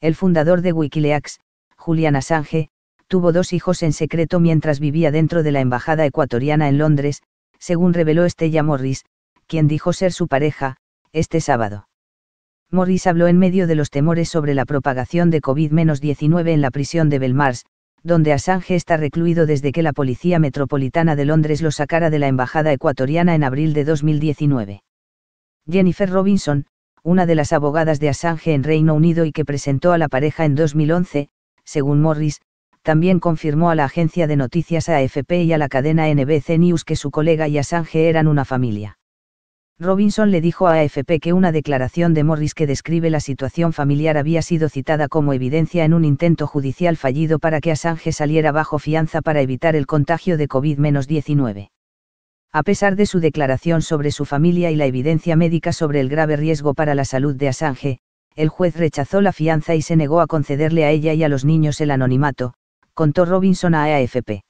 El fundador de Wikileaks, Julian Assange, tuvo dos hijos en secreto mientras vivía dentro de la embajada ecuatoriana en Londres, según reveló Estella Morris, quien dijo ser su pareja, este sábado. Morris habló en medio de los temores sobre la propagación de COVID-19 en la prisión de Belmars, donde Assange está recluido desde que la Policía Metropolitana de Londres lo sacara de la Embajada Ecuatoriana en abril de 2019. Jennifer Robinson, una de las abogadas de Assange en Reino Unido y que presentó a la pareja en 2011, según Morris, también confirmó a la agencia de noticias AFP y a la cadena NBC News que su colega y Assange eran una familia. Robinson le dijo a AFP que una declaración de Morris que describe la situación familiar había sido citada como evidencia en un intento judicial fallido para que Assange saliera bajo fianza para evitar el contagio de COVID-19. A pesar de su declaración sobre su familia y la evidencia médica sobre el grave riesgo para la salud de Assange, el juez rechazó la fianza y se negó a concederle a ella y a los niños el anonimato, contó Robinson a AFP.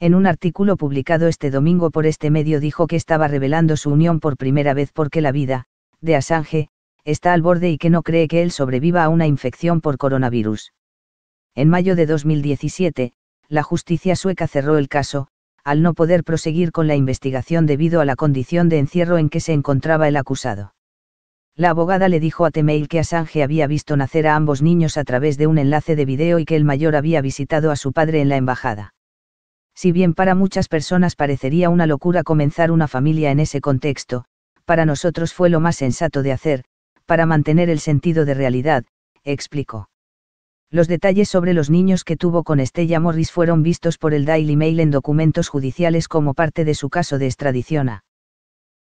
En un artículo publicado este domingo por este medio dijo que estaba revelando su unión por primera vez porque la vida, de Assange, está al borde y que no cree que él sobreviva a una infección por coronavirus. En mayo de 2017, la justicia sueca cerró el caso, al no poder proseguir con la investigación debido a la condición de encierro en que se encontraba el acusado. La abogada le dijo a Temeil que Assange había visto nacer a ambos niños a través de un enlace de video y que el mayor había visitado a su padre en la embajada. Si bien para muchas personas parecería una locura comenzar una familia en ese contexto, para nosotros fue lo más sensato de hacer, para mantener el sentido de realidad, explicó. Los detalles sobre los niños que tuvo con Estella Morris fueron vistos por el Daily Mail en documentos judiciales como parte de su caso de extradición. A.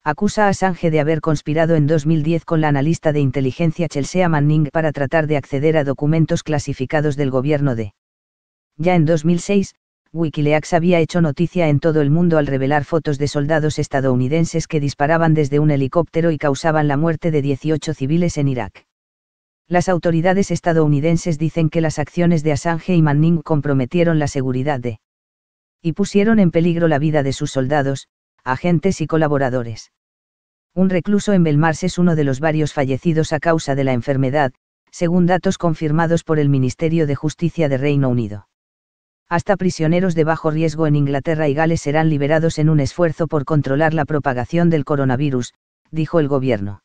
Acusa a Sange de haber conspirado en 2010 con la analista de inteligencia Chelsea Manning para tratar de acceder a documentos clasificados del gobierno de. Ya en 2006, Wikileaks había hecho noticia en todo el mundo al revelar fotos de soldados estadounidenses que disparaban desde un helicóptero y causaban la muerte de 18 civiles en Irak. Las autoridades estadounidenses dicen que las acciones de Assange y Manning comprometieron la seguridad de y pusieron en peligro la vida de sus soldados, agentes y colaboradores. Un recluso en Belmars es uno de los varios fallecidos a causa de la enfermedad, según datos confirmados por el Ministerio de Justicia de Reino Unido. Hasta prisioneros de bajo riesgo en Inglaterra y Gales serán liberados en un esfuerzo por controlar la propagación del coronavirus, dijo el gobierno.